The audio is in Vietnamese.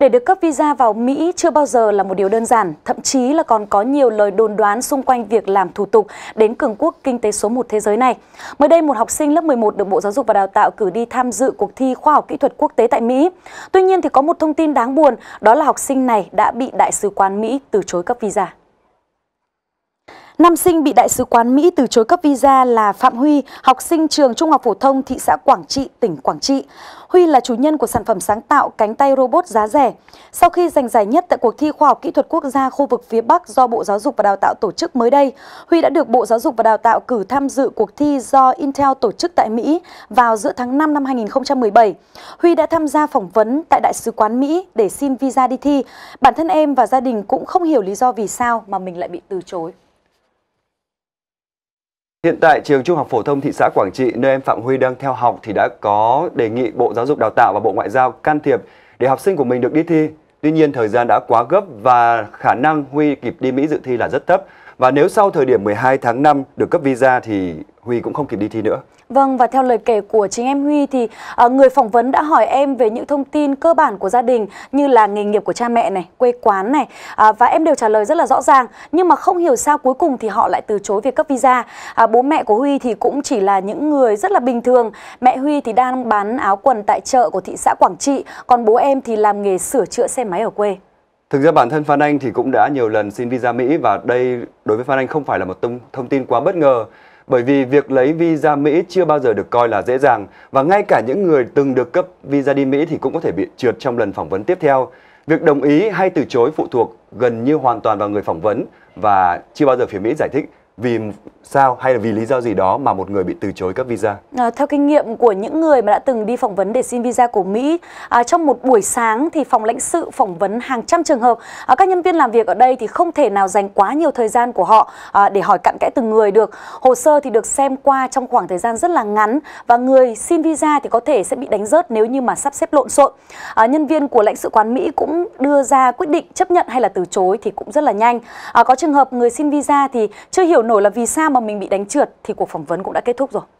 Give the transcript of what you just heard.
Để được cấp visa vào Mỹ chưa bao giờ là một điều đơn giản, thậm chí là còn có nhiều lời đồn đoán xung quanh việc làm thủ tục đến cường quốc kinh tế số 1 thế giới này. Mới đây, một học sinh lớp 11 được Bộ Giáo dục và Đào tạo cử đi tham dự cuộc thi khoa học kỹ thuật quốc tế tại Mỹ. Tuy nhiên thì có một thông tin đáng buồn, đó là học sinh này đã bị Đại sứ quán Mỹ từ chối cấp visa. Nam sinh bị Đại sứ quán Mỹ từ chối cấp visa là Phạm Huy, học sinh trường Trung học Phổ thông thị xã Quảng Trị, tỉnh Quảng Trị. Huy là chủ nhân của sản phẩm sáng tạo cánh tay robot giá rẻ. Sau khi giành giải nhất tại cuộc thi khoa học kỹ thuật quốc gia khu vực phía Bắc do Bộ Giáo dục và Đào tạo tổ chức mới đây, Huy đã được Bộ Giáo dục và Đào tạo cử tham dự cuộc thi do Intel tổ chức tại Mỹ vào giữa tháng 5 năm 2017. Huy đã tham gia phỏng vấn tại Đại sứ quán Mỹ để xin visa đi thi. Bản thân em và gia đình cũng không hiểu lý do vì sao mà mình lại bị từ chối. Hiện tại trường Trung học phổ thông thị xã Quảng Trị nơi em Phạm Huy đang theo học thì đã có đề nghị Bộ Giáo dục Đào tạo và Bộ Ngoại giao can thiệp để học sinh của mình được đi thi. Tuy nhiên thời gian đã quá gấp và khả năng Huy kịp đi Mỹ dự thi là rất thấp. Và nếu sau thời điểm 12 tháng 5 được cấp visa thì Huy cũng không kịp đi thi nữa. Vâng và theo lời kể của chính em Huy thì à, người phỏng vấn đã hỏi em về những thông tin cơ bản của gia đình như là nghề nghiệp của cha mẹ này, quê quán này à, và em đều trả lời rất là rõ ràng nhưng mà không hiểu sao cuối cùng thì họ lại từ chối việc cấp visa. À, bố mẹ của Huy thì cũng chỉ là những người rất là bình thường. Mẹ Huy thì đang bán áo quần tại chợ của thị xã Quảng Trị, còn bố em thì làm nghề sửa chữa xe máy ở quê. Thực ra bản thân Phan Anh thì cũng đã nhiều lần xin visa Mỹ và đây đối với Phan Anh không phải là một thông tin quá bất ngờ bởi vì việc lấy visa Mỹ chưa bao giờ được coi là dễ dàng và ngay cả những người từng được cấp visa đi Mỹ thì cũng có thể bị trượt trong lần phỏng vấn tiếp theo. Việc đồng ý hay từ chối phụ thuộc gần như hoàn toàn vào người phỏng vấn và chưa bao giờ phía Mỹ giải thích vì sao hay là vì lý do gì đó mà một người bị từ chối cấp visa? À, theo kinh nghiệm của những người mà đã từng đi phỏng vấn để xin visa của Mỹ, à, trong một buổi sáng thì phòng lãnh sự phỏng vấn hàng trăm trường hợp. À, các nhân viên làm việc ở đây thì không thể nào dành quá nhiều thời gian của họ à, để hỏi cặn kẽ từng người được. Hồ sơ thì được xem qua trong khoảng thời gian rất là ngắn và người xin visa thì có thể sẽ bị đánh rớt nếu như mà sắp xếp lộn xộn. À, nhân viên của lãnh sự quán Mỹ cũng đưa ra quyết định chấp nhận hay là từ chối thì cũng rất là nhanh. À, có trường hợp người xin visa thì chưa hiểu nổi là vì sao mà mình bị đánh trượt thì cuộc phỏng vấn cũng đã kết thúc rồi.